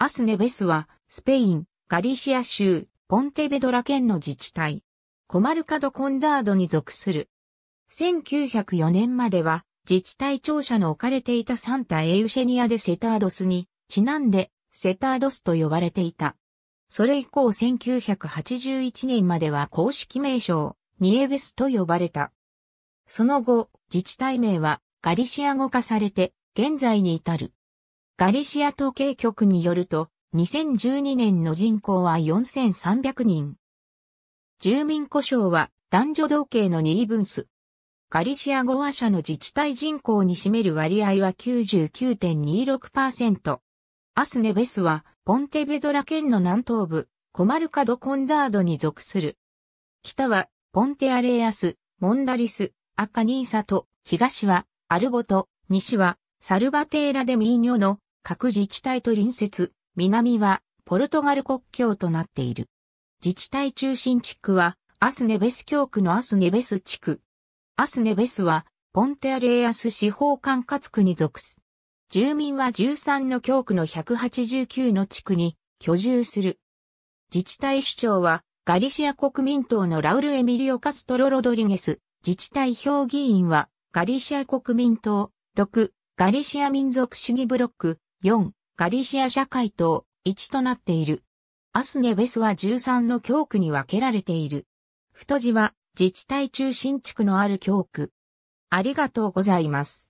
アスネベスは、スペイン、ガリシア州、ポンテベドラ県の自治体、コマルカド・コンダードに属する。1904年までは、自治体庁舎の置かれていたサンタ・エウシェニアでセタードスに、ちなんで、セタードスと呼ばれていた。それ以降1981年までは公式名称、ニエベスと呼ばれた。その後、自治体名はガリシア語化されて、現在に至る。ガリシア統計局によると、2012年の人口は4300人。住民故障は男女同型の2分数。ガリシア語話者の自治体人口に占める割合は99.26%。アスネベスはポンテベドラ県の南東部、コマルカド・コンダードに属する。北はポンテアレアス、モンダリス、アカニーサと、東はアルボト、西はサルバテーラ・デ・ミーニョの各自治体と隣接、南はポルトガル国境となっている。自治体中心地区はアスネベス教区のアスネベス地区。アスネベスはポンテアレイアス司法管轄区に属す。住民は13の教区の189の地区に居住する。自治体首長はガリシア国民党のラウル・エミリオ・カストロ・ロドリゲス。自治体評議員はガリシア国民党6ガリシア民族主義ブロック4、ガリシア社会と1となっている。アスネベスは13の教区に分けられている。太字は自治体中心地区のある教区。ありがとうございます。